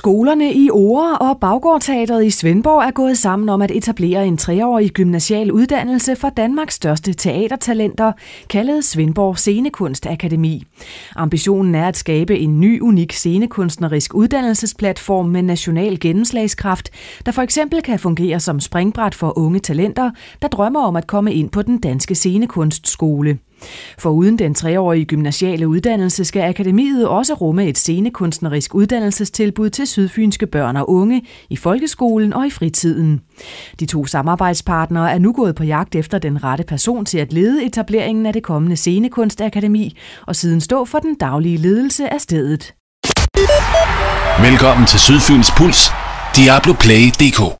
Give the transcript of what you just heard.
Skolerne i Ore og Baggårdteateret i Svendborg er gået sammen om at etablere en treårig gymnasial uddannelse for Danmarks største teatertalenter, kaldet Svendborg Scenekunstakademi. Ambitionen er at skabe en ny, unik scenekunstnerisk uddannelsesplatform med national gennemslagskraft, der for eksempel kan fungere som springbræt for unge talenter, der drømmer om at komme ind på den danske scenekunstskole. For uden den treårige gymnasiale uddannelse skal akademiet også rumme et scenekunstnerisk uddannelsestilbud til sydfynske børn og unge i folkeskolen og i fritiden. De to samarbejdspartnere er nu gået på jagt efter den rette person til at lede etableringen af det kommende scenekunstakademi og siden stå for den daglige ledelse af stedet. Velkommen til Sydfyns Puls, Diablo Play DK.